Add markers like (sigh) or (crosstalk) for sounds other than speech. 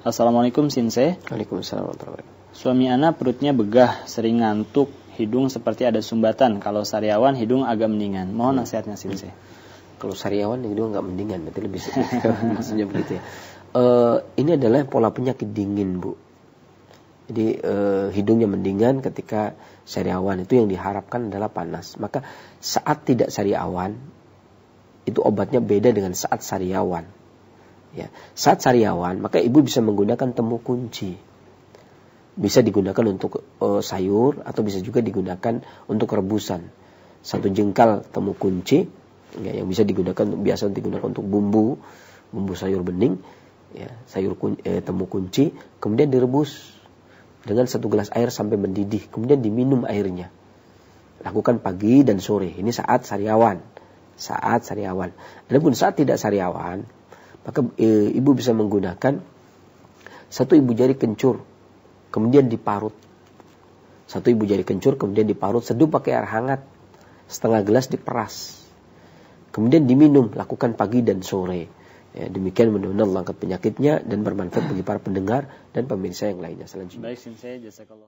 Assalamualaikum Sinse. Waalaikumsalam warahmatullahi Suami Ana perutnya begah, sering ngantuk, hidung seperti ada sumbatan. Kalau sariawan hidung agak mendingan. Mohon hmm. nasihatnya Sinse. Kalau sariawan hidung agak mendingan, berarti lebih (laughs) maksudnya begitu ya. E, ini adalah pola penyakit dingin, Bu. Jadi e, hidungnya mendingan ketika sariawan itu yang diharapkan adalah panas. Maka saat tidak sariawan itu obatnya beda dengan saat sariawan. Ya. Saat sariawan, maka ibu bisa menggunakan temu kunci. Bisa digunakan untuk uh, sayur atau bisa juga digunakan untuk rebusan. Satu jengkal temu kunci ya, yang bisa digunakan biasa digunakan untuk bumbu, bumbu sayur bening, ya, sayur kun, eh, temu kunci, kemudian direbus dengan satu gelas air sampai mendidih, kemudian diminum airnya. Lakukan pagi dan sore. Ini saat sariawan saat sariawan. Adapun saat tidak sariawan, maka e, ibu bisa menggunakan satu ibu jari kencur, kemudian diparut. Satu ibu jari kencur, kemudian diparut, seduh pakai air hangat, setengah gelas diperas. Kemudian diminum, lakukan pagi dan sore. Ya, demikian menurunkan langkah penyakitnya dan bermanfaat bagi para pendengar dan pemirsa yang lainnya. Selanjutnya. Baik,